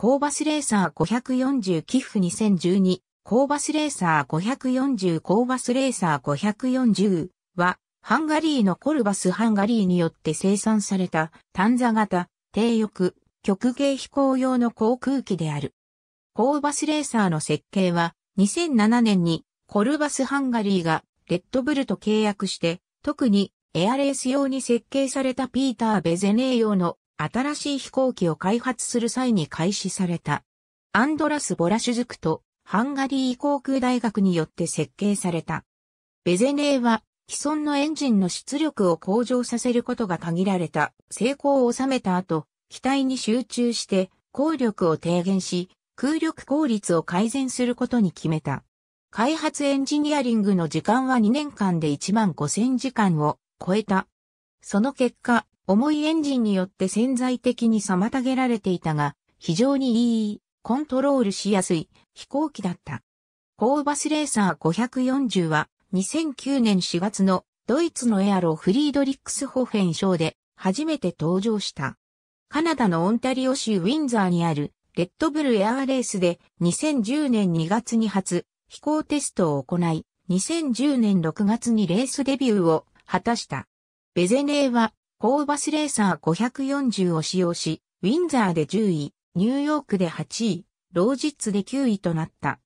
コーバスレーサー540寄付2012、コーバスレーサー540コーバスレーサー540は、ハンガリーのコルバスハンガリーによって生産された単座型、低翼、極芸飛行用の航空機である。コーバスレーサーの設計は、2007年にコルバスハンガリーがレッドブルと契約して、特にエアレース用に設計されたピーター・ベゼネー用の新しい飛行機を開発する際に開始された。アンドラス・ボラシュズクとハンガリー航空大学によって設計された。ベゼネーは既存のエンジンの出力を向上させることが限られた成功を収めた後、機体に集中して効力を低減し、空力効率を改善することに決めた。開発エンジニアリングの時間は2年間で1万5000時間を超えたその結果、重いエンジンによって潜在的に妨げられていたが、非常にいい、コントロールしやすい飛行機だった。コーバスレーサー540は2009年4月のドイツのエアロフリードリックスホフェン賞で初めて登場した。カナダのオンタリオ州ウィンザーにあるレッドブルエアーレースで2010年2月に初飛行テストを行い、2010年6月にレースデビューを果たした。ベゼレーは、コーバスレーサー540を使用し、ウィンザーで10位、ニューヨークで8位、ロージッツで9位となった。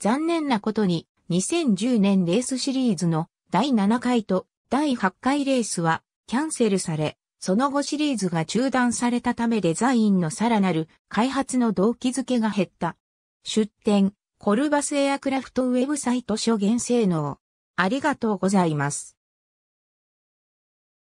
残念なことに、2010年レースシリーズの第7回と第8回レースはキャンセルされ、その後シリーズが中断されたためデザインのさらなる開発の動機づけが減った。出展、コルバスエアクラフトウェブサイト初現性能。ありがとうございます。